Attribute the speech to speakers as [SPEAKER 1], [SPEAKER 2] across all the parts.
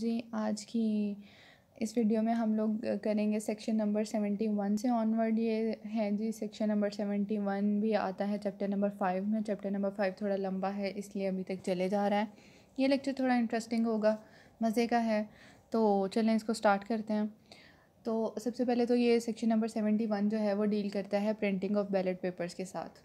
[SPEAKER 1] जी आज की इस वीडियो में हम लोग करेंगे सेक्शन नंबर सेवेंटी वन से ऑनवर्ड ये है जी सेक्शन नंबर सेवेंटी वन भी आता है चैप्टर नंबर फाइव में चैप्टर नंबर फाइव थोड़ा लंबा है इसलिए अभी तक चले जा रहा है ये लेक्चर थोड़ा इंटरेस्टिंग होगा मज़े का है तो चलें इसको स्टार्ट करते हैं तो सबसे पहले तो ये सेक्शन नंबर सेवेंटी वन जो है वो डील करता है प्रिंटिंग ऑफ बैलेट पेपर्स के साथ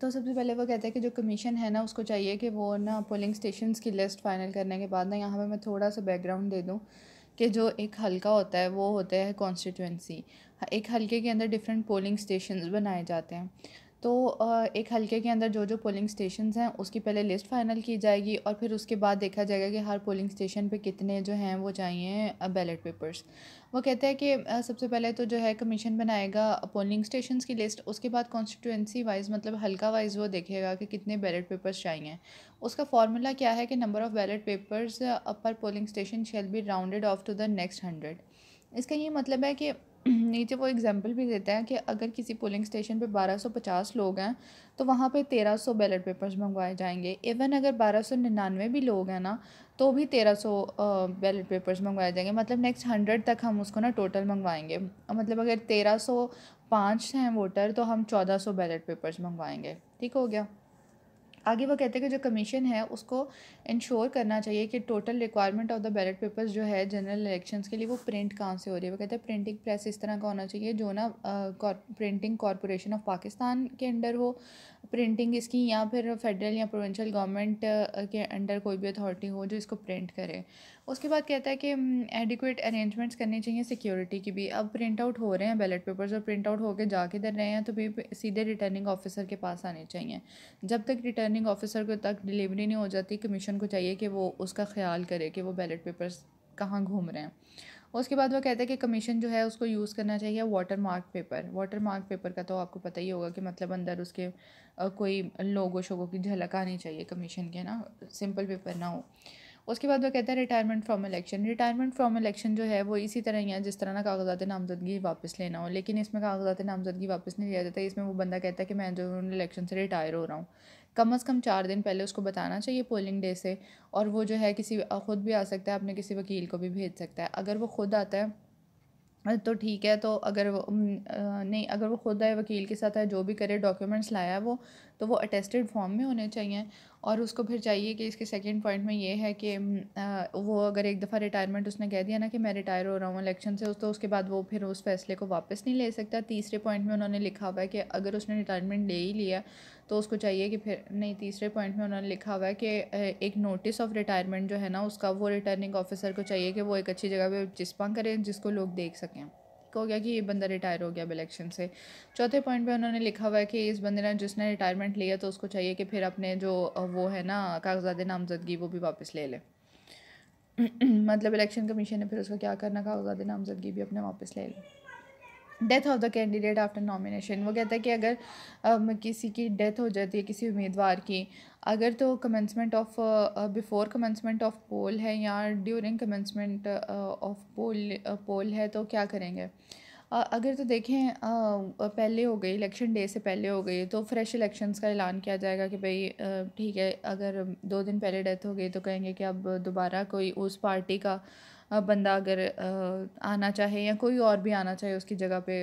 [SPEAKER 1] तो सबसे पहले वो कहते हैं कि जो कमीशन है ना उसको चाहिए कि वो ना पोलिंग स्टेशन की लिस्ट फाइनल करने के बाद ना यहाँ पर मैं थोड़ा सा बैकग्राउंड दे दूँ कि जो एक हल्का होता है वो होता है कॉन्स्टिट्यूंसी एक हल्के के अंदर डिफरेंट पोलिंग स्टेशन बनाए जाते हैं तो एक हलके के अंदर जो जो पोलिंग स्टेशन हैं उसकी पहले लिस्ट फाइनल की जाएगी और फिर उसके बाद देखा जाएगा कि हर पोलिंग स्टेशन पे कितने जो हैं वो चाहिए बैलेट पेपर्स वो कहते हैं कि सबसे पहले तो जो है कमीशन बनाएगा पोलिंग स्टेशन की लिस्ट उसके बाद कॉन्स्टिट्यूंसी वाइज मतलब हल्का वाइज वो देखेगा कि कितने बैलेट पेपर्स चाहिए उसका फार्मूला क्या है कि number of ballot papers per polling station shall be rounded off to the next hundred इसका ये मतलब है कि नीचे वो एग्जांपल भी देता है कि अगर किसी पोलिंग स्टेशन पे 1250 लोग हैं तो वहाँ पे 1300 बैलेट पेपर्स मंगवाए जाएंगे इवन अगर 1299 भी लोग हैं ना तो भी 1300 बैलेट पेपर्स मंगवाए जाएंगे मतलब नेक्स्ट हंड्रेड तक हम उसको ना टोटल मंगवाएंगे मतलब अगर तेरह सौ पाँच हैं वोटर तो हम चौदह सौ बैलेट पेपर्स मंगवाएंगे ठीक हो गया आगे वो कहते हैं कि जो कमीशन है उसको इंश्योर करना चाहिए कि total requirement of the ballot papers जो है जनरल इलेक्शंस के लिए वो प्रिंट कहाँ से हो रही है वो कहते हैं प्रिंटिंग प्रेस इस तरह का होना चाहिए जो ना प्रिंटिंग कॉरपोरेशन ऑफ पाकिस्तान के अंडर हो प्रिंटिंग इसकी या फिर फेडरल या प्रोविंशियल गवर्नमेंट के अंडर कोई भी अथॉरिटी हो जो इसको प्रिंट करे उसके बाद कहता है कि एडिकुएट अरेंजमेंट्स करने चाहिए सिक्योरिटी की भी अब प्रिंट आउट हो रहे हैं बैलेट पेपर्स और प्रिंट आउट होकर जा किधर रहे हैं तो भी सीधे रिटर्निंग ऑफिसर के पास आने चाहिए जब तक रिटर्निंग ऑफिसर को तक डिलीवरी नहीं हो जाती कमीशन को चाहिए कि वो उसका ख्याल करे कि वो बैलेट पेपर्स कहाँ घूम रहे हैं उसके बाद वो कहता है कि कमीशन जो है उसको यूज़ करना चाहिए water mark paper water mark paper का तो आपको पता ही होगा कि मतलब अंदर उसके कोई लोगो शोगो की झलक आनी चाहिए कमीशन के ना सिंपल पेपर ना हो उसके बाद वो कहता है retirement from election retirement from election जो है वो इसी तरह ही है जिस तरह ना कागजात नामजदगी वापस लेना हो लेकिन इसमें कागजात नामजदगी वापस नहीं लिया जाता इसमें वो बंदा कहता है कि मैं जो इलेक्शन से रिटायर हो रहा हूँ कम अज़ कम चार दिन पहले उसको बताना चाहिए पोलिंग डे से और वो जो है किसी ख़ुद भी आ सकता है अपने किसी वकील को भी भेज सकता है अगर वो ख़ुद आता है तो ठीक है तो अगर वो नहीं अगर वो खुद आए वकील के साथ आए जो भी करे डॉक्यूमेंट्स लाया है वो तो वो अटेस्टेड फॉर्म में होने चाहिए और उसको फिर चाहिए कि इसके सेकंड पॉइंट में ये है कि वो अगर एक दफ़ा रिटायरमेंट उसने कह दिया ना कि मैं रिटायर हो रहा हूँ इलेक्शन से तो उसके बाद वो फिर उस फैसले को वापस नहीं ले सकता तीसरे पॉइंट में उन्होंने लिखा हुआ है कि अगर उसने रिटायरमेंट ले ही लिया तो उसको चाहिए कि फिर नहीं तीसरे पॉइंट में उन्होंने लिखा हुआ है कि एक नोटिस ऑफ रिटायरमेंट जो है ना उसका वो रिटर्निंग ऑफिसर को चाहिए कि वो एक अच्छी जगह पर चिस्पा करें जिसको लोग देख सकें हो गया कि ये बंदा रिटायर हो गया अब इलेक्शन से चौथे पॉइंट पे उन्होंने लिखा हुआ है कि इस बंदे ने जिसने रिटायरमेंट लिया तो उसको चाहिए कि फिर अपने जो वो है ना कागजात नामजदगी वो भी वापस ले ले मतलब इलेक्शन कमीशन ने फिर उसका क्या करना कागजात नामजदगी भी अपने वापस ले लें death of the candidate after nomination वो कहता है कि अगर um, किसी की डेथ हो जाती है किसी उम्मीदवार की अगर तो commencement of before commencement of poll है या during commencement of poll poll है तो क्या करेंगे uh, अगर तो देखें uh, पहले हो गई इलेक्शन डे से पहले हो गई तो फ्रेश इलेक्शंस का ऐलान किया जाएगा कि भाई ठीक है अगर दो दिन पहले डेथ हो गई तो कहेंगे कि अब दोबारा कोई उस पार्टी का बंदा अगर आना चाहे या कोई और भी आना चाहे उसकी जगह पे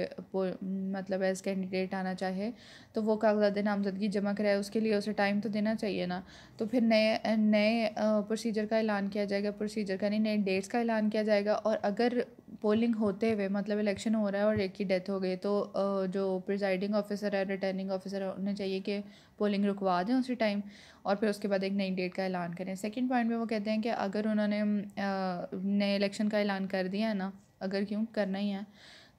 [SPEAKER 1] मतलब एज़ कैंडिडेट आना चाहे तो वो कागजात नामजदगी जमा कराए उसके लिए उसे टाइम तो देना चाहिए ना तो फिर नए नए प्रोसीजर का ऐलान किया जाएगा प्रोसीजर का नहीं नए डेट्स का ऐलान किया जाएगा और अगर पोलिंग होते हुए मतलब इलेक्शन हो रहा है और एक की डेथ हो गई तो जो प्रिजाइडिंग ऑफिसर है रिटर्निंग ऑफिसर है उन्हें चाहिए कि पोलिंग रुकवा दें उसी टाइम और फिर उसके बाद एक नई डेट का ऐलान करें सेकेंड पॉइंट में वो कहते हैं कि अगर उन्होंने नए इलेक्शन का ऐलान कर दिया है ना अगर क्यों करना ही है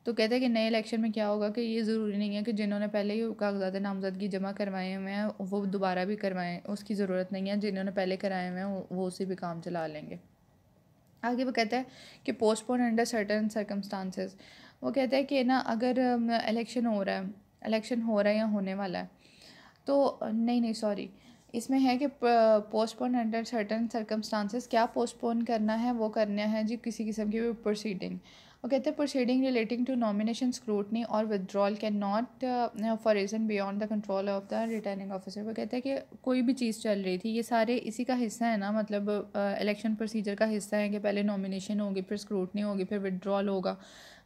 [SPEAKER 1] तो कहते हैं कि नए इलेक्शन में क्या होगा कि ये ज़रूरी नहीं है कि जिन्होंने पहले ही कागजात नामजदगी जमा करवाए हुए हैं वो दोबारा भी करवाएं उसकी ज़रूरत नहीं है जिन्होंने पहले कराए हुए हैं वो उसी भी काम चला लेंगे आगे वो कहता है कि पोस्टपोन अंडर सर्टन सर्कमस्टांसेस वो कहते हैं कि ना अगर इलेक्शन हो रहा है इलेक्शन हो रहा है या होने वाला है तो नहीं नहीं सॉरी इसमें है कि पोस्टपोन अंडर सर्टन सर्कमस्टांसेस क्या पोस्टपोन करना है वो करना है जी किसी किस्म की प्रोसीडिंग वो कहते हैं proceeding relating to nomination scrutiny और withdrawal can not for reason beyond the control of the returning officer वो कहते हैं कि कोई भी चीज़ चल रही थी ये सारे इसी का हिस्सा है ना मतलब इलेक्शन uh, प्रोसीजर का हिस्सा है कि पहले नॉमिनेशन होगी फिर स्क्रूटनी होगी फिर विदड्रॉल होगा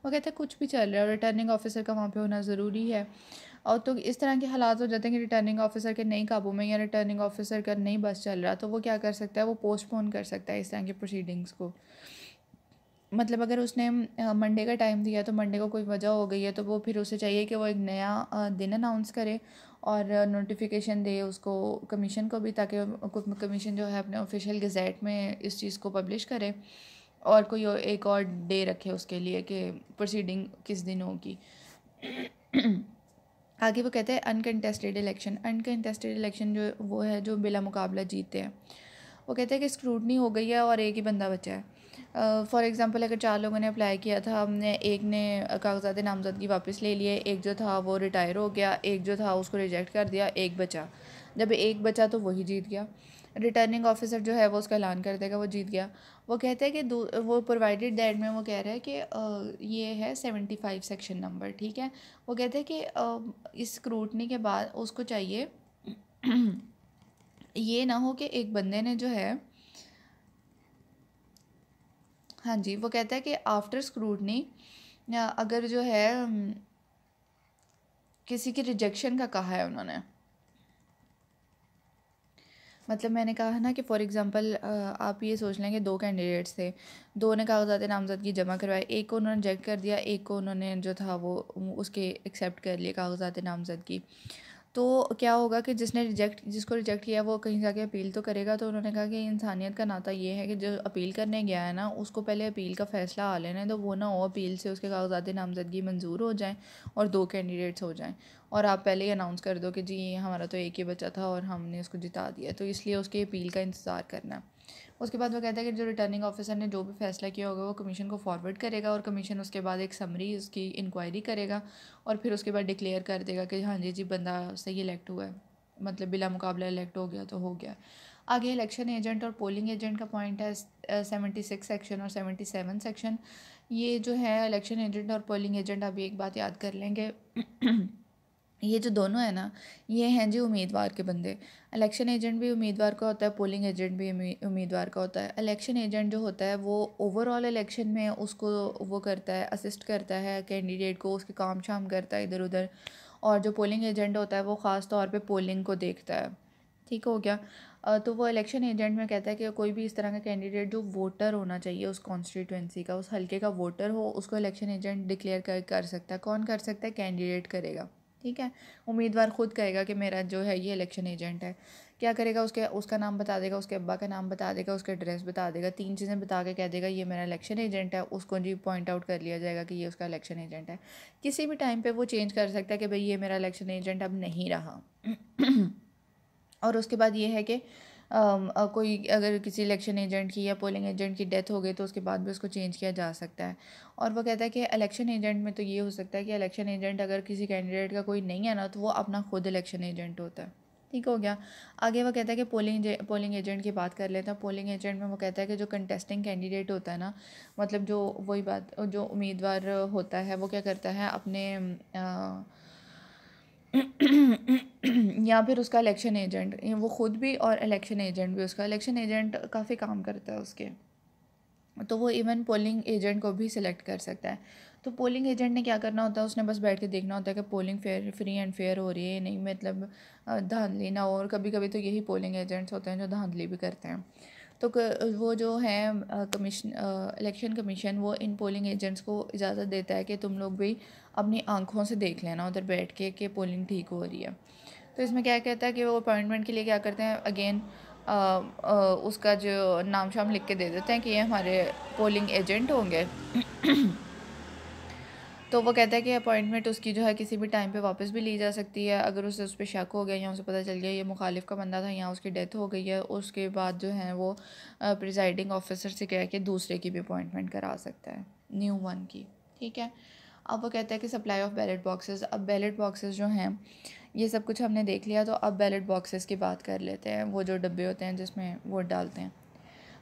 [SPEAKER 1] वो कहते हैं कुछ भी चल रहा है और रिटर्निंग ऑफिसर का वहाँ पर होना ज़रूरी है और तो इस तरह के हालात हो जाते हैं कि रिटर्निंग ऑफिसर के नहीं काबू में या रिटर्निंग ऑफिसर का नहीं बस चल रहा तो वो क्या कर सकता है वो पोस्टपोन कर सकता है इस तरह की प्रोसीडिंग्स को मतलब अगर उसने मंडे का टाइम दिया तो मंडे को कोई वजह हो गई है तो वो फिर उसे चाहिए कि वो एक नया दिन अनाउंस करे और नोटिफिकेशन दे उसको कमीशन को भी ताकि कमीशन जो है अपने ऑफिशियल गज़ेट में इस चीज़ को पब्लिश करे और कोई एक और डे रखे उसके लिए कि प्रोसीडिंग किस दिन होगी आगे वो कहते हैं अनकंटेस्टेड इलेक्शन अनकंटेस्टेड इलेक्शन जो वो है जो बिला मुकाबला जीतते हैं वो कहते हैं कि स्क्रूटनी हो गई है और एक ही बंदा बचा है फॉर uh, एग्ज़ाम्पल अगर चार लोगों ने अप्लाई किया था हमने एक ने कागजात नामजदगी वापस ले लिए एक जो था वो रिटायर हो गया एक जो था उसको रिजेक्ट कर दिया एक बचा जब एक बचा तो वही जीत गया रिटर्निंग ऑफिसर जो है वो उसका ऐलान कर देगा वो जीत गया वो कहते हैं कि वो प्रोवाइडेड दैट में वो कह रहा है कि ये है सेवेंटी फाइव सेक्शन नंबर ठीक है वो कहते हैं कि इस स्क्रूटनी के बाद उसको चाहिए ये ना हो कि एक बंदे ने जो है हाँ जी वो कहता है कि आफ्टर स्क्रूटनी अगर जो है किसी की रिजेक्शन का कहा है उन्होंने मतलब मैंने कहा ना कि फ़ॉर एग्जांपल आप ये सोच लें कि दो कैंडिडेट्स थे दो ने कागजात नामजदगी जमा करवाए एक को उन्होंने रिजेक्ट कर दिया एक को उन्होंने जो था वो उसके एक्सेप्ट कर लिए कागजात नामजदगी तो क्या होगा कि जिसने रिजेक्ट जिसको रिजेक्ट किया वो कहीं जाके अपील तो करेगा तो उन्होंने कहा कि इंसानियत का नाता ये है कि जो अपील करने गया है ना उसको पहले अपील का फ़ैसला आ लेना है तो वो ना हो अपील से उसके कागजात नामजदगी मंजूर हो जाएँ और दो कैंडिडेट्स हो जाएँ और आप पहले ही अनाउंस कर दो कि जी हमारा तो एक ही बच्चा था और हमने उसको जिता दिया तो इसलिए उसके अपील का इंतज़ार करना है उसके बाद वो कहता है कि जो रिटर्निंग ऑफिसर ने जो भी फैसला किया होगा वो कमीशन को फॉरवर्ड करेगा और कमीशन उसके बाद एक समरी उसकी इंक्वायरी करेगा और फिर उसके बाद डिक्लेयर कर देगा कि हाँ जी जी बंदा सही इलेक्ट हुआ है मतलब बिला मुकाबला इलेक्ट हो गया तो हो गया आगे इलेक्शन एजेंट और पोलिंग एजेंट का पॉइंट है सेवेंटी सिक्स सेक्शन और सेवेंटी सेवन सेक्शन ये जो है इलेक्शन एजेंट और पोलिंग एजेंट अभी एक बात याद कर लेंगे ये जो दोनों है ना ये हैं जी उम्मीदवार के बंदे इलेक्शन एजेंट भी उम्मीदवार का होता है पोलिंग एजेंट भी उम्मीदवार का होता है इलेक्शन एजेंट जो होता है वो ओवरऑल इलेक्शन में उसको वो करता है असिस्ट करता है कैंडिडेट को उसके काम शाम करता है इधर उधर और जो पोलिंग एजेंट होता है वो ख़ास तौर पर पोलिंग को देखता है ठीक हो गया तो वो इलेक्शन एजेंट में कहता है कि कोई भी इस तरह का कैंडिडेट जो वोटर होना चाहिए उस कॉन्स्टिट्यूंसी का उस हल्के का वोटर हो उसको इलेक्शन एजेंट डिक्लेयर कर कर सकता है कौन कर सकता है कैंडिडेट करेगा ठीक है उम्मीदवार खुद कहेगा कि मेरा जो है ये इलेक्शन एजेंट है क्या करेगा उसके उसका नाम बता देगा उसके अब्बा का नाम बता देगा उसके एड्रेस बता देगा तीन चीज़ें बता के कह देगा ये मेरा इलेक्शन एजेंट है उसको जी पॉइंट आउट कर लिया जाएगा कि ये उसका इलेक्शन एजेंट है किसी भी टाइम पे वो चेंज कर सकता है कि भाई ये मेरा इलेक्शन एजेंट अब नहीं रहा और उसके बाद ये है कि कोई अगर किसी इलेक्शन एजेंट की या पोलिंग एजेंट की डेथ हो गई तो उसके बाद भी उसको चेंज किया जा सकता है और वो कहता है कि इलेक्शन एजेंट में तो ये हो सकता है कि इलेक्शन एजेंट अगर किसी कैंडिडेट का कोई नहीं है ना तो वो अपना खुद इलेक्शन एजेंट होता है ठीक हो गया आगे वो कहता है कि पोलिंग पोलिंग एजेंट की बात कर लेते हैं पोलिंग एजेंट में वो कहता है कि जो कंटेस्टिंग कैंडिडेट होता है ना मतलब जो वही बात जो उम्मीदवार होता है वो क्या करता है अपने आ, या फिर उसका इलेक्शन एजेंट वो ख़ुद भी और इलेक्शन एजेंट भी उसका इलेक्शन एजेंट काफ़ी काम करता है उसके तो वो इवन पोलिंग एजेंट को भी सिलेक्ट कर सकता है तो पोलिंग एजेंट ने क्या करना होता है उसने बस बैठ के देखना होता है कि polling fair free and fair हो रही है नहीं मतलब धांधली ना और कभी कभी तो यही पोलिंग एजेंट्स होते हैं जो धांधली भी करते हैं तो वो जो है कमीशन इलेक्शन कमीशन वो इन पोलिंग एजेंट्स को इजाज़त देता है कि तुम लोग भी अपनी आंखों से देख लेना उधर बैठ के कि पोलिंग ठीक हो रही है तो इसमें क्या कहता है कि वो अपॉइंटमेंट के लिए क्या करते हैं अगेन उसका जो नाम शाम लिख के दे देते हैं कि ये हमारे पोलिंग एजेंट होंगे तो वो कहता है कि अपॉइंटमेंट उसकी जो है किसी भी टाइम पे वापस भी ली जा सकती है अगर उसे उस पर शक हो गया या उसे पता चल गया ये मुखालिफ का बंदा था या उसकी डेथ हो गई है उसके बाद जो है वो प्रिजाइडिंग ऑफिसर से कह के दूसरे की भी अपॉइंटमेंट करा सकता है न्यू वन की ठीक है अब वो कहता है कि सप्लाई ऑफ बैलेट बॉक्सेस अब बैलेट बॉक्सेस जो हैं ये सब कुछ हमने देख लिया तो अब बैलेट बॉक्सेस की बात कर लेते हैं वो जो डब्बे होते हैं जिसमें वोट डालते हैं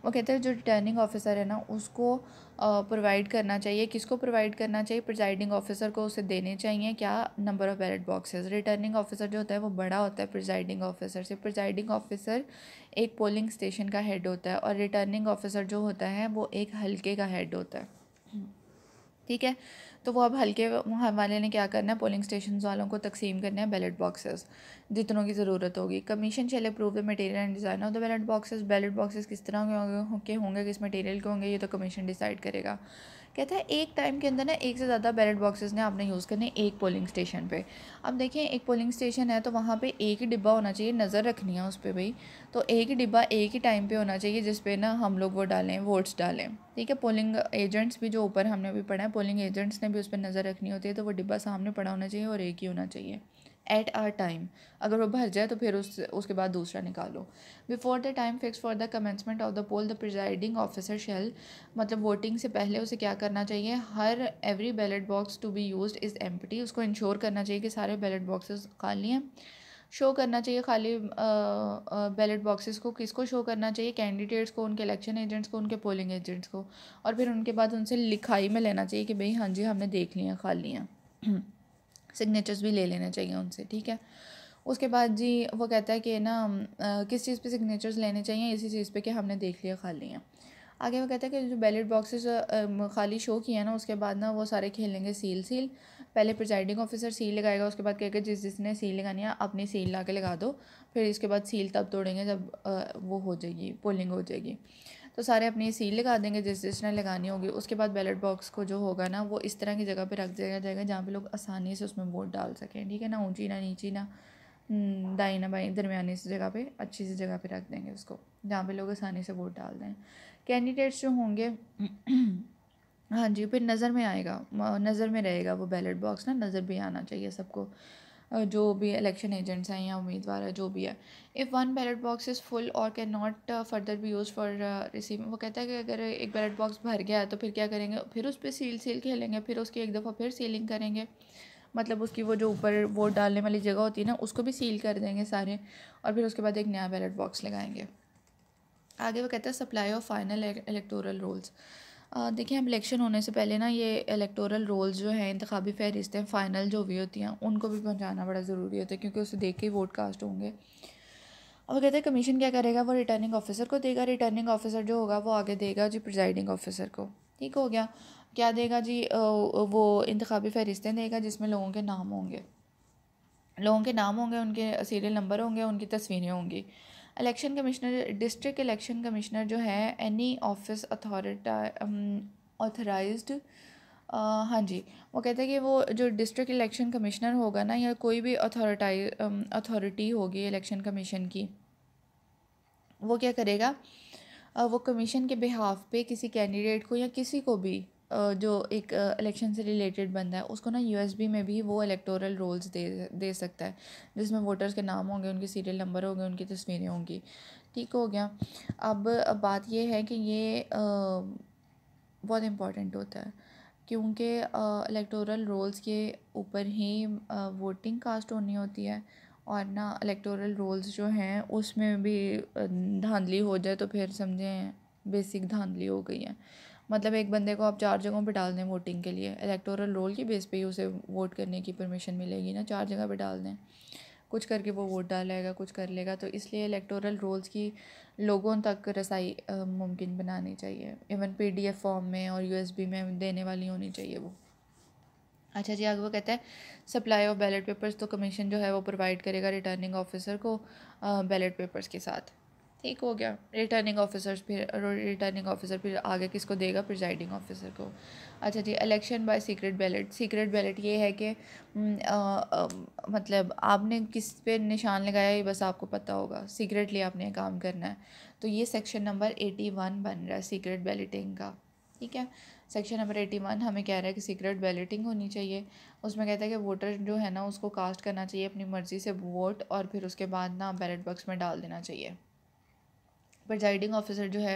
[SPEAKER 1] वो कहते हैं जो रिटर्निंग ऑफिसर है ना उसको प्रोवाइड करना चाहिए किसको प्रोवाइड करना चाहिए प्रिजाइडिंग ऑफिसर को उसे देने चाहिए क्या number of ballot boxes returning officer जो होता है वो बड़ा होता है प्रिजाइडिंग ऑफिसर से प्रिजाइडिंग ऑफिसर एक पोलिंग स्टेशन का हेड होता है और रिटर्निंग ऑफिसर जो होता है वो एक हल्के का हेड होता है ठीक है तो वो अब हल्के वाले ने क्या करना है पोलिंग स्टेशन वालों को तकसीम करना है बैलेट बॉक्सेस जितनों की ज़रूरत होगी commission shall approve the material and design of the ballot boxes ballot boxes किस तरह के होंगे के होंगे किस मटेरियल के होंगे ये तो कमीशन डिसाइड करेगा कहता है एक टाइम के अंदर ना एक से ज़्यादा बैलेट बॉक्सेस ने आपने यूज़ करने एक पोलिंग स्टेशन पे अब देखें एक पोलिंग स्टेशन है तो वहाँ पे एक ही डिब्बा होना चाहिए नज़र रखनी है उस पर भाई तो एक ही डिब्बा एक ही टाइम पे होना चाहिए जिस पे ना हम लोग वो डालें वोट्स डालें ठीक है पोलिंग एजेंट्स भी जो ऊपर हमने अभी पढ़ा है पोलिंग एजेंट्स ने हैं भी उस पर नज़र रखनी होती है तो वो डिब्बा सामने पड़ा होना चाहिए और एक ही होना चाहिए एट अ टाइम अगर वो भर जाए तो फिर उस उसके बाद दूसरा निकालो before the time fix for the commencement of the poll the presiding officer shall मतलब वोटिंग से पहले उसे क्या करना चाहिए हर every ballot box to be use is empty उसको इंश्योर करना चाहिए कि सारे बैलेट बॉक्सेस खाली हैं शो करना चाहिए खाली बैलेट बॉक्सेस को किसको शो करना चाहिए कैंडिडेट्स को उनके इलेक्शन एजेंट्स को उनके पोलिंग एजेंट्स को और फिर उनके बाद उनसे लिखाई में लेना चाहिए कि भाई हाँ जी हमने देख लिया खा लिया सिग्नेचर्स भी ले लेने चाहिए उनसे ठीक है उसके बाद जी वो कहता है कि ना किस चीज़ पे सिग्नेचर्स लेने चाहिए इसी चीज़ पे कि हमने देख लिया खा लिया आगे वो कहता है कि जो बैलेट बॉक्सेस खाली शो किया ना उसके बाद ना वो सारे खेलेंगे सील सील पहले प्रिजाइडिंग ऑफिसर सील लगाएगा उसके बाद कहेगा जिस जिसने सील लगानी है अपनी सील ला के लगा दो फिर इसके बाद सील तब तोड़ेंगे जब वो हो जाएगी पोलिंग हो जाएगी तो सारे अपनी सील लगा देंगे जिस जिसने लगानी होगी उसके बाद बैलेट बॉक्स को जो होगा ना वो इस तरह की जगह पर रख दिया जाएगा जहाँ पर लोग आसानी से उसमें वोट डाल सकें ठीक है ना ऊँची ना नीची ना हम्म, दाई ना बाई दरमिया इस जगह पे अच्छी सी जगह पे रख देंगे उसको जहाँ पे लोग आसानी से वोट डाल दें कैंडिडेट्स जो होंगे हाँ जी फिर नज़र में आएगा नज़र में रहेगा वो बैलेट बॉक्स ना नज़र भी आना चाहिए सबको जो भी इलेक्शन एजेंट्स हैं या उम्मीदवार है जो भी है if one ballot box is full और can not further be use for receive वो कहता है कि अगर एक बैलेट बॉक्स भर गया है तो फिर क्या करेंगे फिर उस पर सील सील खेलेंगे फिर उसकी एक दफ़ा फिर सीलिंग करेंगे मतलब उसकी वो जो ऊपर वोट डालने वाली जगह होती है ना उसको भी सील कर देंगे सारे और फिर उसके बाद एक नया बैलेट बॉक्स लगाएंगे आगे वो कहता है supply of final electoral rolls देखिए हम इलेक्शन होने से पहले ना ये इलेक्टोरल रोल्स जो हैं इंतबी फहरिस्तें फ़ाइनल जो भी होती हैं उनको भी पहुँचाना बड़ा ज़रूरी होता है क्योंकि उसे देख के ही वोट कास्ट होंगे अब कहते हैं कमीशन क्या करेगा वो रिटर्निंग ऑफिसर को देगा रिटर्निंग ऑफिसर जो होगा वो आगे देगा जी प्रिजाइडिंग ऑफिसर को ठीक हो गया क्या देगा जी वो इंतबी फहरिस्तें देगा जिसमें लोगों के नाम होंगे लोगों के नाम होंगे उनके सीरियल नंबर होंगे उनकी तस्वीरें होंगी election commissioner district election commissioner जो है एनी ऑफिस अथॉरिटा ऑथराइज हाँ जी वो कहते हैं कि वो जो डिस्ट्रिक्ट इलेक्शन कमिश्नर होगा ना या कोई भी अथॉरिटाइज अथॉरिटी um, होगी इलेक्शन कमीशन की वो क्या करेगा uh, वो कमीशन के बिहाफ पे किसी कैंडिडेट को या किसी को भी जो एक इलेक्शन से रिलेटेड बंदा है उसको ना यूएसबी में भी वो इलेक्टोरल रोल्स दे दे सकता है जिसमें वोटर्स के नाम होंगे उनके सीरियल नंबर होंगे उनकी तस्वीरें होंगी ठीक हो गया अब, अब बात ये है कि ये आ, बहुत इम्पॉर्टेंट होता है क्योंकि इलेक्टोरल रोल्स के ऊपर ही आ, वोटिंग कास्ट होनी होती है और ना इलेक्टोरल रोल्स जो हैं उसमें भी धांधली हो जाए तो फिर समझें बेसिक धांधली हो गई है मतलब एक बंदे को आप चार जगहों पर डाल दें वोटिंग के लिए इलेक्टोरल रोल की बेस पे ही उसे वोट करने की परमिशन मिलेगी ना चार जगह पर डाल दें कुछ करके वो वोट डालेगा कुछ कर लेगा तो इसलिए इलेक्टोरल रोल्स की लोगों तक रसाई मुमकिन बनानी चाहिए इवन पी फॉर्म में और यू में देने वाली होनी चाहिए वो अच्छा जी आगे वो कहता है सप्लाई ऑफ बैलेट पेपर्स तो कमीशन जो है वो प्रोवाइड करेगा रिटर्निंग ऑफिसर को बैलेट पेपर्स के साथ ठीक हो गया रिटर्निंग ऑफिसर फिर रिटर्निंग ऑफिसर फिर आगे किसको देगा प्रिजाइडिंग ऑफिसर को अच्छा जी election by secret ballot secret ballot ये है कि हम्म, मतलब आपने किस पे निशान लगाया ये बस आपको पता होगा सीक्रेटली आपने काम करना है तो ये सेक्शन नंबर एटी वन बन रहा है सीक्रेट बैलेटिंग का ठीक है सेक्शन नंबर एटी वन हमें कह रहा है कि सीक्रेट बैलेटिंग होनी चाहिए उसमें कहता है कि वोटर जो है ना उसको कास्ट करना चाहिए अपनी मर्ज़ी से वोट और फिर उसके बाद ना बैलेट बॉक्स में डाल देना चाहिए प्रजाइडिंग ऑफिसर जो है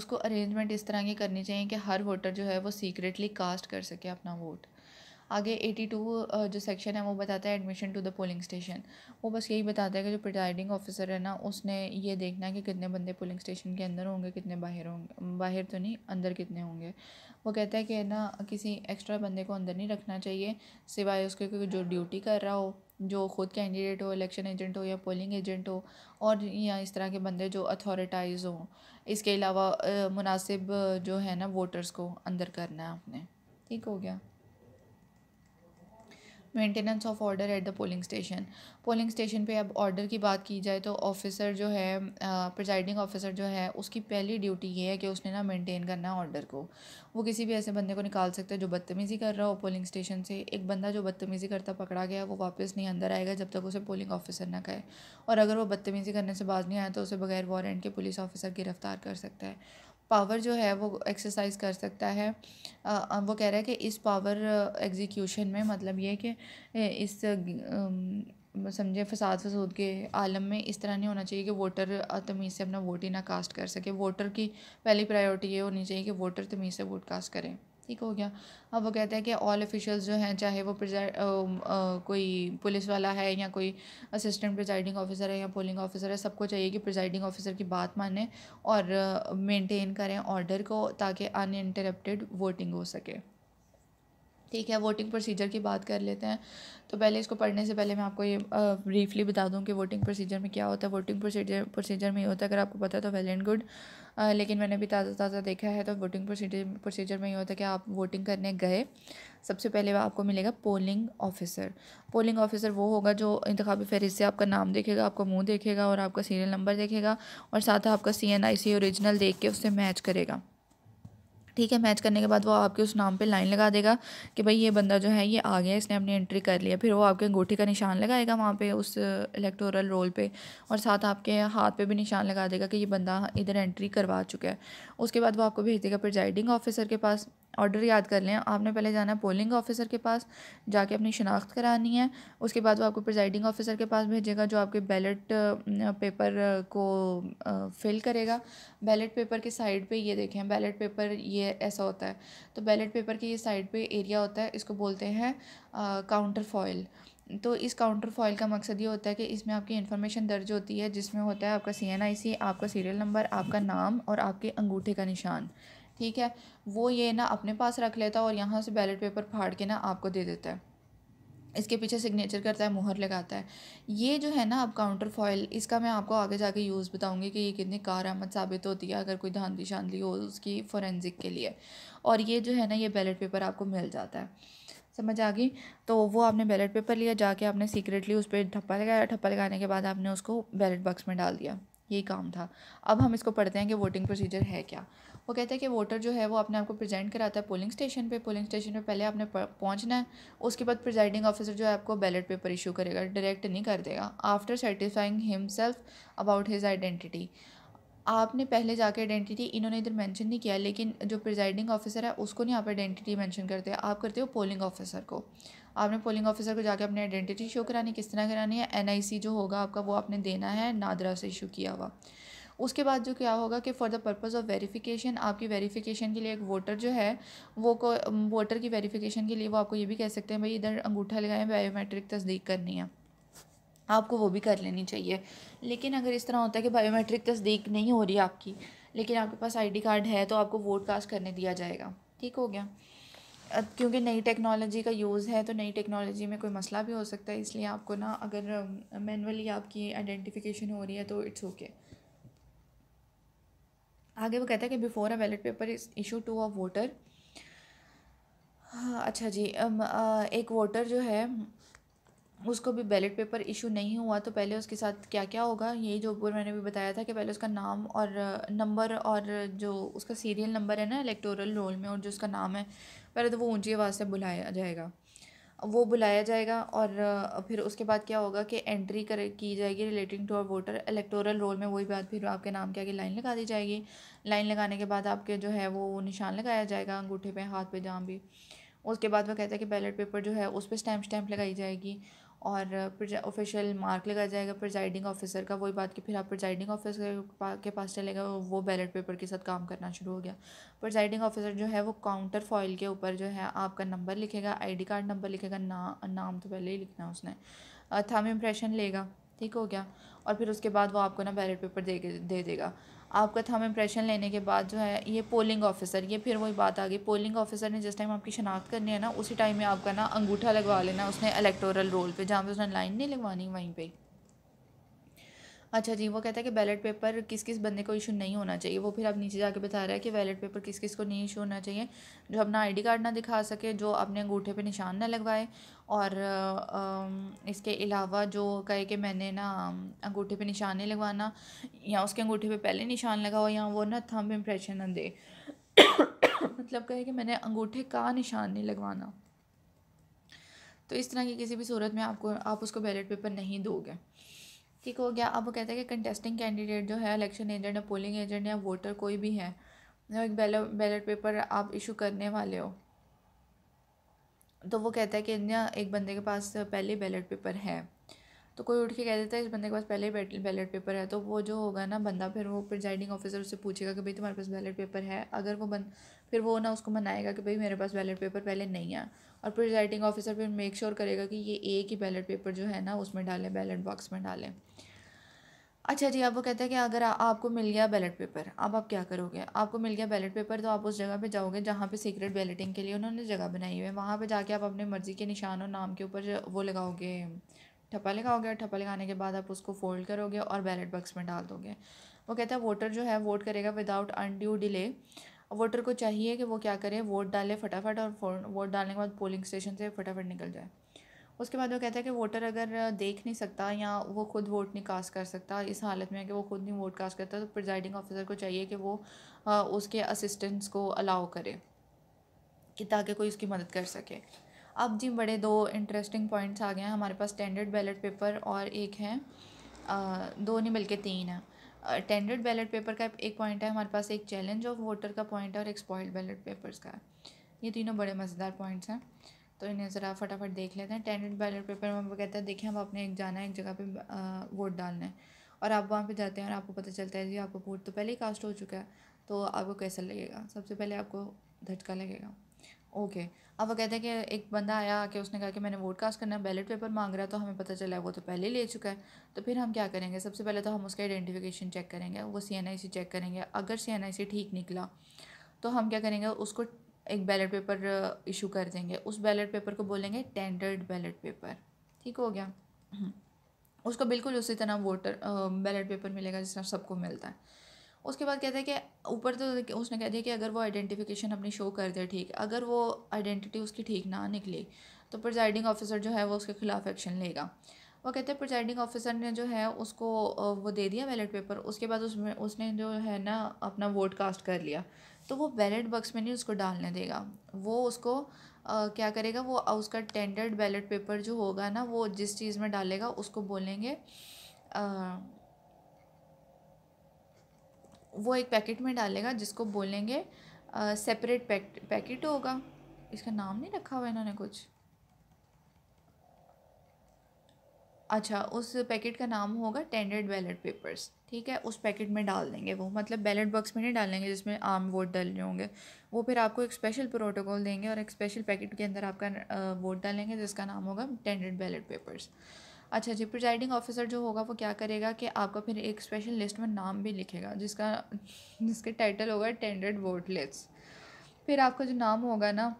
[SPEAKER 1] उसको अरेंजमेंट इस तरह की करनी चाहिए कि हर वोटर जो है वो सीक्रेटली कास्ट कर सके अपना वोट आगे 82 जो सेक्शन है वो बताता है admission to the polling station वो बस यही बताता है कि जो प्रिजाइडिंग ऑफिसर है ना उसने ये देखना है कि कितने बंदे पोलिंग स्टेशन के अंदर होंगे कितने बाहर होंगे बाहर तो नहीं अंदर कितने होंगे वो कहता है कि ना किसी एक्स्ट्रा बंदे को अंदर नहीं रखना चाहिए सिवाय उसके क्योंकि जो ड्यूटी कर रहा हो जो ख़ुद कैंडिडेट हो इलेक्शन एजेंट हो या पोलिंग एजेंट हो और या इस तरह के बंदे जो अथॉरिटाइज हों इसके अलावा मुनासिब जो है ना वोटर्स को अंदर करना है आपने ठीक हो गया maintenance of order at the polling station polling station पे अब ऑर्डर की बात की जाए तो ऑफिसर जो है प्रिजाइडिंग ऑफिसर जो है उसकी पहली ड्यूटी ये है कि उसने ना मेंटेन करना है ऑर्डर को वो किसी भी ऐसे बंदे को निकाल सकता है जो बदतमीज़ी कर रहा हो पोलिंग स्टेशन से एक बंदा जो बदतमीज़ी करता पकड़ा गया वो वापस नहीं अंदर आएगा जब तक उसे पोलिंग ऑफिसर ना कहे और अगर वो बदतमीज़ी करने से बाज नहीं आया तो उसे बगैर वारंट के पुलिस ऑफिसर गिरफ्तार कर सकता है पावर जो है वो एक्सरसाइज कर सकता है आ, वो कह रहा है कि इस पावर एग्जीक्यूशन में मतलब ये कि इस समझे फसाद फसूद के आलम में इस तरह नहीं होना चाहिए कि वोटर तमीज़ से अपना वोट ही ना कास्ट कर सके वोटर की पहली प्रायोरिटी ये होनी चाहिए कि वोटर तमीज़ से वोट कास्ट करें ठीक हो गया अब वो कहते हैं कि ऑल ऑफिशियल्स जो हैं चाहे वो कोई पुलिस वाला है या कोई असिस्टेंट प्रिजाइडिंग ऑफिसर है या पोलिंग ऑफिसर है सबको चाहिए कि प्रिजाइडिंग ऑफिसर की बात माने और मेंटेन करें ऑर्डर को ताकि अन इंटरप्टेड वोटिंग हो सके ठीक है वोटिंग प्रोसीजर की बात कर लेते हैं तो पहले इसको पढ़ने से पहले मैं आपको ये ब्रीफली बता दूं कि वोटिंग प्रोसीजर में क्या होता है वोटिंग प्रोसीजर प्रोसीजर में ये होता है अगर आपको पता है तो वेल एंड गुड लेकिन मैंने भी ताज़ा ताज़ा देखा है तो वोटिंग प्रोसीजर प्रोसीजर में ये होता है कि आप वोटिंग करने गए सबसे पहले आपको मिलेगा पोलिंग ऑफिसर पोलिंग ऑफिसर वो होगा जो इंतबी फहरिस्त से आपका नाम देखेगा आपका मुंह देखेगा और आपका सीरियल नंबर देखेगा और साथ आपका सी एन आई सी औरिजिनल देख के उससे मैच करेगा ठीक है मैच करने के बाद वो आपके उस नाम पे लाइन लगा देगा कि भाई ये बंदा जो है ये आ गया इसने अपनी एंट्री कर लिया फिर वो आपके अंगूठी का निशान लगाएगा वहाँ पे उस इलेक्टोरल रोल पे और साथ आपके हाथ पे भी निशान लगा देगा कि ये बंदा इधर एंट्री करवा चुका है उसके बाद वो आपको भेज देगा प्रिजाइडिंग ऑफिसर के पास ऑर्डर याद कर लें आपने पहले जाना है पोलिंग ऑफिसर के पास जाके अपनी शिनाख्त करानी है उसके बाद वो आपको प्रिजाइडिंग ऑफिसर के पास भेजेगा जो आपके बैलेट पेपर को फिल करेगा बैलेट पेपर के साइड पे ये देखें बैलेट पेपर ये ऐसा होता है तो बैलेट पेपर के ये साइड पे एरिया होता है इसको बोलते हैं काउंटर फॉयल तो इस काउंटर फॉइल का मकसद ये होता है कि इसमें आपकी इन्फॉर्मेशन दर्ज होती है जिसमें होता है आपका सी एन आई सी आपका सीरियल नंबर आपका नाम और आपके अंगूठे का निशान ठीक है वो ये ना अपने पास रख लेता है और यहाँ से बैलेट पेपर फाड़ के ना आपको दे देता है इसके पीछे सिग्नेचर करता है मुहर लगाता है ये जो है ना अब काउंटर फॉयल इसका मैं आपको आगे जाके यूज़ बताऊंगी कि ये कितनी आमद साबित होती है अगर कोई धांधली शांधली हो उसकी फोरेंसिक के लिए और ये जो है ना ये बैलेट पेपर आपको मिल जाता है समझ आ गई तो वो आपने बैलेट पेपर लिया जाके आपने सीक्रेटली उस पर ठप्पा लगाया ठप्पा लगाने के बाद आपने उसको बैलेट बॉक्स में डाल दिया यही काम था अब हम इसको पढ़ते हैं कि वोटिंग प्रोसीजर है क्या वो कहता है कि वोटर जो है वो अपने आप को प्रेजेंट कराता है पोलिंग स्टेशन पे पोलिंग स्टेशन पे पहले आपने पहुंचना है उसके बाद प्रिजाइडिंग ऑफिसर जो है आपको बैलेट पेपर इशू करेगा डायरेक्ट नहीं कर देगा after satisfying himself about his identity आपने पहले जाके आइडेंटिटी इन्होंने इधर मेंशन नहीं किया लेकिन जो प्रिजाइडिंग ऑफिसर है उसको नहीं आप आइडेंटिटी मेंशन करते आप करते हो पोलिंग ऑफिसर को आपने पोलिंग ऑफिसर को जाके अपनी आइडेंटिटी शो करानी किस तरह करानी है एनआईसी जो होगा आपका वो आपने देना है नादरा से इशू किया हुआ उसके बाद जो क्या होगा कि for the purpose of verification आपकी वेरीफिकेशन के लिए एक वोटर जो है वो को वोटर की वेरीफिकेशन के लिए वो आपको ये भी कह सकते हैं भाई इधर अंगूठा लगाएं बायोमेट्रिक तस्दीक करनी है आपको वो भी कर लेनी चाहिए लेकिन अगर इस तरह होता है कि बायोमेट्रिक तस्दीक नहीं हो रही आपकी लेकिन आपके पास आईडी कार्ड है तो आपको वोट कास्ट करने दिया जाएगा ठीक हो गया क्योंकि नई टेक्नोलॉजी का यूज़ है तो नई टेक्नोलॉजी में कोई मसला भी हो सकता है इसलिए आपको ना अगर मैनुअली आपकी आइडेंटिफिकेशन हो रही है तो इट्स ओके okay. आगे वो कहता है कि before a ballot paper is issue to a voter अच्छा जी एक वोटर जो है उसको भी बैलेट पेपर इशू नहीं हुआ तो पहले उसके साथ क्या क्या होगा यही जो ऊपर मैंने भी बताया था कि पहले उसका नाम और नंबर और जो उसका सीरियल नंबर है ना इलेक्टोरल रोल में और जो उसका नाम है पहले तो वो ऊंची आवाज़ से बुलाया जाएगा वो बुलाया जाएगा और फिर उसके बाद क्या होगा कि एंट्री कर की जाएगी relating to our voter electoral roll में वही बात फिर आपके नाम के आगे लाइन लगा दी जाएगी लाइन लगाने के बाद आपके जो है वो निशान लगाया जाएगा अंगूठे पे हाथ पे जहाँ भी उसके बाद वह कहता है कि बैलेट पेपर जो है उस पर स्टैम्प स्टैम्प लगाई जाएगी और ऑफिशियल मार्क लगा जाएगा प्रिजाइडिंग ऑफिसर का वही बात कि फिर आप प्रिजाइडिंग ऑफिसर के पास चले गए वो बैलेट पेपर के साथ काम करना शुरू हो गया प्रिजाइडिंग ऑफिसर जो है वो काउंटर फॉइल के ऊपर जो है आपका नंबर लिखेगा आईडी कार्ड नंबर लिखेगा ना नाम तो पहले ही लिखना है उसने थम इम्प्रेशन लेगा ठीक हो गया और फिर उसके बाद वो आपको ना बैलेट पेपर दे दे देगा आपका थम इम्प्रेशन लेने के बाद जो है ये पोलिंग ऑफिसर ये फिर वही बात आ गई पोलिंग ऑफिसर ने जिस टाइम आपकी शनाख्त करनी है ना उसी टाइम में आपका ना अंगूठा लगवा लेना उसने इलेक्टोरल रोल पे जहाँ पे उसने लाइन नहीं लगवानी वहीं पर अच्छा जी वो कहता है कि बैलेट पेपर किस किस बंदे को इशू नहीं होना चाहिए वो फिर अब नीचे जाके बता रहा है कि बैलेट पेपर किस किस को नहीं इशू होना चाहिए जो अपना आईडी कार्ड ना दिखा सके जो अपने अंगूठे पे निशान ना लगवाए और इसके अलावा जो कहे कि मैंने ना अंगूठे पे निशान नहीं लगवाना या उसके अंगूठे पर पहले निशान लगा या वो ना थम इम्प्रेशन ना दे मतलब कहे कि मैंने अंगूठे का निशान नहीं लगवाना तो इस तरह की किसी भी सूरत में आपको आप उसको बैलेट पेपर नहीं दोगे ठीक हो गया अब वो कहते हैं कि कंटेस्टिंग कैंडिडेट जो है इलेक्शन एजेंट या पोलिंग एजेंट या वोटर कोई भी है एक बैलेट बैलेट पेपर आप इशू करने वाले हो तो वो कहता है कि ना एक बंदे के पास पहले बैलेट पेपर है तो कोई उठ के कह देता है इस बंदे के पास पहले ही बैलेट पेपर है तो वो जो होगा ना बंदा फिर वो प्रिजाइडिंग ऑफिसर उससे पूछेगा कि भाई तुम्हारे पास बैलेट पेपर है अगर वो बन फिर वो ना उसको मनाएगा कि भाई मेरे पास बैलेट पेपर पहले नहीं है और प्रिजाइडिंग ऑफिसर फिर मेक श्योर करेगा कि ये एक ही बैलेट पेपर जो है ना उसमें डालें बैलेट बॉक्स में डालें अच्छा जी अब वो कहते हैं कि अगर आ, आपको मिल गया बैलेट पेपर अब आप क्या करोगे आपको मिल गया बैलेट पेपर तो आप उस जगह पे जाओगे जहाँ पे सीक्रेट बैलेटिंग के लिए उन्होंने जगह बनाई हुई है वहाँ पे जाके आप अपने मर्ज़ी के निशान और नाम के ऊपर वो लगाओगे ठप्पा लगाओगे और ठप्पा लगाने के बाद आप उसको फोल्ड करोगे और बैलेट बॉक्स में डाल दोगे वो कहता है वोटर जो है वोट करेगा विदाउट अनड्यू डिले वोटर को चाहिए कि वो क्या करें वोट डाले फटाफट और वोट डालने के बाद पोलिंग स्टेशन से फटाफट निकल जाए उसके बाद वो कहता है कि वोटर अगर देख नहीं सकता या वो खुद वोट नहीं कास्ट कर सकता इस हालत में कि वो खुद नहीं वोट कास्ट करता तो प्रिजाइडिंग ऑफिसर को चाहिए कि वो उसके असिस्टेंट्स को अलाउ करे कि ताकि कोई उसकी मदद कर सके अब जी बड़े दो इंटरेस्टिंग पॉइंट्स आ गए हैं हमारे पास स्टैंडर्ड बैलेट पेपर और एक है दो नहीं बल्कि तीन है टेंडर्ड बैलेट पेपर का एक पॉइंट है हमारे पास एक चैलेंज ऑफ वोटर का पॉइंट है और एक स्पॉइल्ड बैलेट पेपर्स का है ये तीनों बड़े मज़ेदार पॉइंट्स हैं तो इन्हें ज़रा फटाफट देख लेते हैं टेंडेड बैलेट पेपर में हम कहते हैं देखिए हम अपने एक जाना है एक जगह पर वोट डालना है और आप वहाँ पर जाते हैं और आपको पता चलता है कि आपको वोट तो पहले ही कास्ट हो चुका है तो आपको कैसा लगेगा सबसे पहले आपको झटका लगेगा ओके अब वो कहते हैं कि एक बंदा आया कि उसने कहा कि मैंने वोट कास्ट करना है बैलेट पेपर मांग रहा है तो हमें पता चला है वो तो पहले ले चुका है तो फिर हम क्या करेंगे सबसे पहले तो हम उसका आइडेंटिफिकेशन चेक करेंगे वो सी एन आई सी चेक करेंगे अगर सी एन आई सी ठीक निकला तो हम क्या करेंगे उसको एक बैलेट पेपर इशू कर देंगे उस बैलेट पेपर को बोलेंगे टेंडर्ड बैलेट पेपर ठीक हो गया उसको बिल्कुल उसी तरह वोटर बैलेट पेपर मिलेगा जिस तरह सबको मिलता है उसके बाद कहते हैं कि ऊपर तो उसने कह दिया कि अगर वो आइडेंटिफिकेशन अपनी शो कर दे ठीक अगर वो आइडेंटिटी उसकी ठीक ना निकली तो प्रिजाइडिंग ऑफिसर जो है वो उसके खिलाफ एक्शन लेगा वो कहते हैं प्रिजाइडिंग ऑफिसर ने जो है उसको वो दे दिया बैलेट पेपर उसके बाद उसमें उसने जो है ना अपना वोट कास्ट कर लिया तो वो बैलेट बक्स में नहीं उसको डालने देगा वो उसको आ, क्या करेगा वो उसका टेंडर्ड बैलेट पेपर जो होगा ना वो जिस चीज़ में डालेगा उसको बोलेंगे आ, वो एक पैकेट में डालेगा जिसको बोलेंगे सेपरेट पैक पैकेट होगा इसका नाम नहीं रखा हुआ इन्होंने कुछ अच्छा उस पैकेट का नाम होगा टेंडर्ड बैलेट पेपर्स ठीक है उस पैकेट में डाल देंगे वो मतलब बैलेट बॉक्स में नहीं डालेंगे जिसमें आम वोट डालने रहे होंगे वो फिर आपको एक स्पेशल प्रोटोकॉल देंगे और एक स्पेशल पैकेट के अंदर आपका वोट डालेंगे जिसका नाम होगा टेंडर्ड बैलेट पेपर्स अच्छा जी प्रिजाइडिंग ऑफिसर जो होगा वो क्या करेगा कि आपका फिर एक स्पेशल लिस्ट में नाम भी लिखेगा जिसका जिसके टाइटल होगा टेंडर्ड वोट लिस्ट फिर आपका जो नाम होगा ना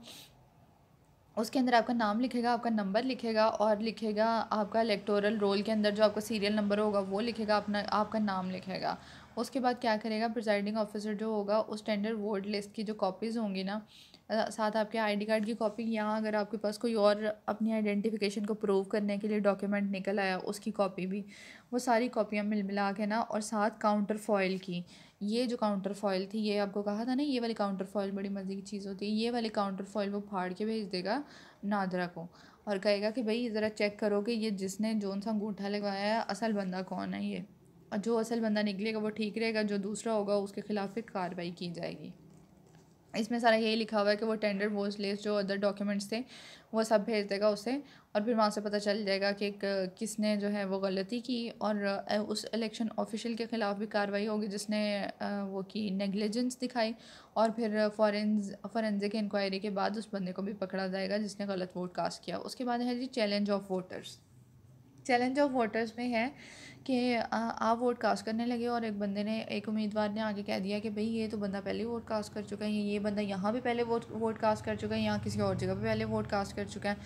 [SPEAKER 1] उसके अंदर आपका नाम लिखेगा आपका नंबर लिखेगा और लिखेगा आपका इलेक्टोरल रोल के अंदर जो आपका सीरियल नंबर होगा वो लिखेगा अपना आपका नाम लिखेगा उसके बाद क्या करेगा प्रिजाइडिंग ऑफिसर जो होगा उस टेंडर वोट लिस्ट की जो कॉपीज़ होंगी ना साथ आपके आईडी कार्ड की कॉपी यहाँ अगर आपके पास कोई और अपनी आइडेंटिफिकेशन को प्रूव करने के लिए डॉक्यूमेंट निकल आया उसकी कॉपी भी वो सारी कॉपियाँ मिल मिला के ना और साथ काउंटर फॉयल की ये जो काउंटर फॉयल थी ये आपको कहा था ना ये वाली काउंटर फॉयल बड़ी मज़े की चीज़ होती है ये वाली काउंटर फॉयल वो फाड़ के भेज देगा नादरा को और कहेगा कि भाई ज़रा चेक करो कि ये जिसने जोन सा अंगूठा लगवाया है असल बंदा कौन है ये जो असल बंदा निकलेगा वो ठीक रहेगा जो दूसरा होगा उसके ख़िलाफ़ फिर कार्रवाई की जाएगी इसमें सारा यही लिखा हुआ है कि वो टेंडर वोज लिस्ट जो अदर डॉक्यूमेंट्स थे वो सब भेज देगा उसे और फिर वहाँ से पता चल जाएगा कि किसने जो है वो गलती की और उस इलेक्शन ऑफिशियल के ख़िलाफ़ भी कार्रवाई होगी जिसने वो की नेगलिजेंस दिखाई और फिर फॉरेंस फॉरेंसिक इंक्वायरी के बाद उस बंदे को भी पकड़ा जाएगा जिसने गलत वोट कास्ट किया उसके बाद है जी challenge of voters challenge of voters में है कि आप वोट कास्ट करने लगे और एक बंदे ने एक उम्मीदवार ने आगे कह दिया कि भाई ये तो बंदा पहले वोट कास्ट कर चुका है ये बंदा यहाँ भी पहले वोट वोट कास्ट कर चुका है यहाँ किसी और जगह पर पहले वोट कास्ट कर चुका है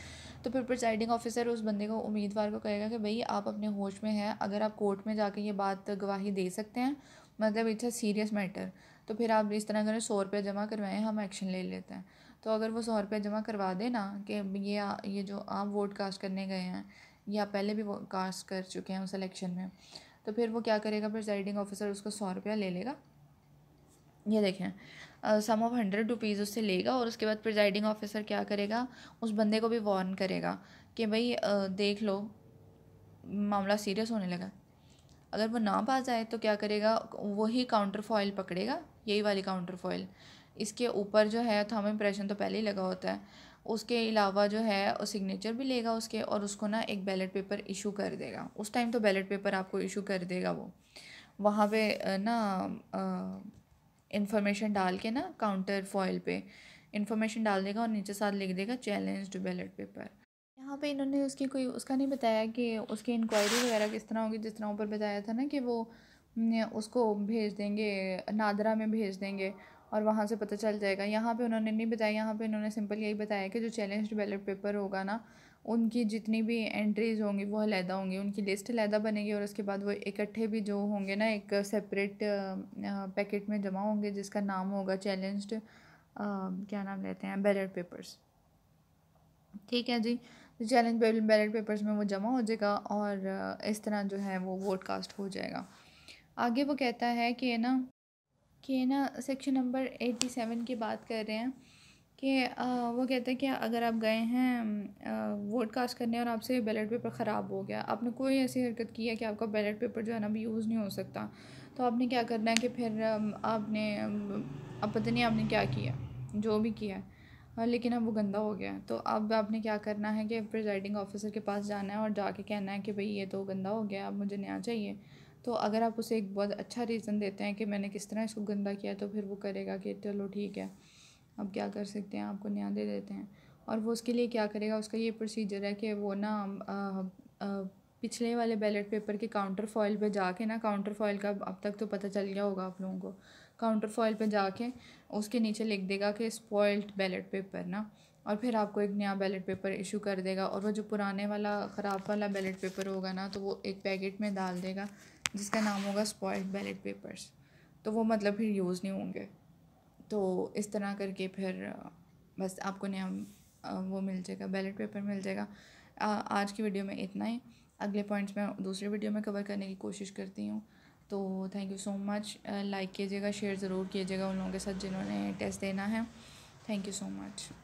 [SPEAKER 1] तो फिर प्रिसाइडिंग ऑफिसर उस बंदे को उम्मीदवार को कहेगा कि भाई आप अपने होश में हैं अगर आप कोर्ट में जाके ये बात गवाही दे सकते हैं मतलब इट्स अ सीरियस मैटर तो फिर आप इस तरह अगर सौ रुपये जमा करवाएं हम एक्शन ले लेते हैं तो अगर वो सौ रुपये जमा करवा देना कि ये ये जो आप वोट कास्ट करने गए हैं या पहले भी वो कास्ट कर चुके हैं उस इलेक्शन में तो फिर वो क्या करेगा प्रिजाइडिंग ऑफिसर उसको सौ रुपया ले लेगा ये देखें सम ऑफ हंड्रेड रुपीज़ उससे लेगा और उसके बाद प्रिजाइडिंग ऑफिसर क्या करेगा उस बंदे को भी वार्न करेगा कि भाई देख लो मामला सीरियस होने लगा अगर वो ना पास जाए तो क्या करेगा वही काउंटर फॉयल पकड़ेगा यही वाली काउंटर फॉयल इसके ऊपर जो है थम इम्प्रेशन तो पहले ही लगा होता है उसके अलावा जो है सिग्नेचर भी लेगा उसके और उसको ना एक बैलेट पेपर इशू कर देगा उस टाइम तो बैलेट पेपर आपको इशू कर देगा वो वहाँ पे ना इंफॉर्मेशन डाल के ना काउंटर फॉइल पे इंफॉर्मेशन डाल देगा और नीचे साथ लिख देगा चैलेंज्ड बैलेट पेपर यहाँ पे इन्होंने उसकी कोई उसका नहीं बताया कि उसकी इंक्वायरी वगैरह किस तरह होगी जिस तरह ऊपर बताया था ना कि वो उसको भेज देंगे नादरा में भेज देंगे और वहाँ से पता चल जाएगा यहाँ पे उन्होंने नहीं बताया यहाँ पे उन्होंने सिंपल यही बताया कि जो चैलेंज बैलेट पेपर होगा ना उनकी जितनी भी एंट्रीज़ होंगी वो अलहदा होंगी उनकी लिस्ट अलहदा बनेगी और उसके बाद वो इकट्ठे भी जो होंगे ना एक सेपरेट पैकेट में जमा होंगे जिसका नाम होगा चैलेंज्ड क्या नाम लेते हैं बैलेट पेपर्स ठीक है जी तो चैलेंज बैलेट पेपर्स में वो जमा हो जाएगा और इस तरह जो है वो वोट कास्ट हो जाएगा आगे वो कहता है कि ना कि ना सेक्शन नंबर एट्टी सेवन की बात कर रहे हैं कि वो कहते हैं कि अगर आप गए हैं वोट कास्ट करने और आपसे बैलेट पेपर ख़राब हो गया आपने कोई ऐसी हरकत की है कि आपका बैलेट पेपर जो है ना अभी यूज़ नहीं हो सकता तो आपने क्या करना है कि फिर आपने अब पता नहीं आपने क्या किया जो भी किया है लेकिन अब वो गंदा हो गया तो अब आपने क्या करना है कि प्रिजाइडिंग ऑफिसर के पास जाना है और जाके कहना है कि भाई ये तो गंदा हो गया अब मुझे नया चाहिए तो अगर आप उसे एक बहुत अच्छा रीज़न देते हैं कि मैंने किस तरह इसको गंदा किया तो फिर वो करेगा कि चलो ठीक है अब क्या कर सकते हैं आपको न्याय दे देते हैं और वो उसके लिए क्या करेगा उसका ये प्रोसीजर है कि वो ना आ, आ, पिछले वाले बैलेट पेपर के काउंटर फॉइल पे जाके ना काउंटर फॉइल का अब तक तो पता चल गया होगा आप लोगों को काउंटर फॉइल पे जाके उसके नीचे लिख देगा कि स्पॉइल्ड बैलेट पेपर ना और फिर आपको एक नया बैलेट पेपर इशू कर देगा और वो जो पुराने वाला ख़राब वाला बैलेट पेपर होगा ना तो वो एक पैकेट में डाल देगा जिसका नाम होगा स्पॉइल्ड बैलेट पेपर्स तो वो मतलब फिर यूज़ नहीं होंगे तो इस तरह करके फिर बस आपको नया वो मिल जाएगा बैलेट पेपर मिल जाएगा आज की वीडियो में इतना ही अगले पॉइंट्स मैं दूसरी वीडियो में कवर करने की कोशिश करती हूँ तो thank you so much like कीजिएगा शेयर ज़रूर कीजिएगा उन लोगों के साथ जिन्होंने टेस्ट देना है थैंक यू सो मच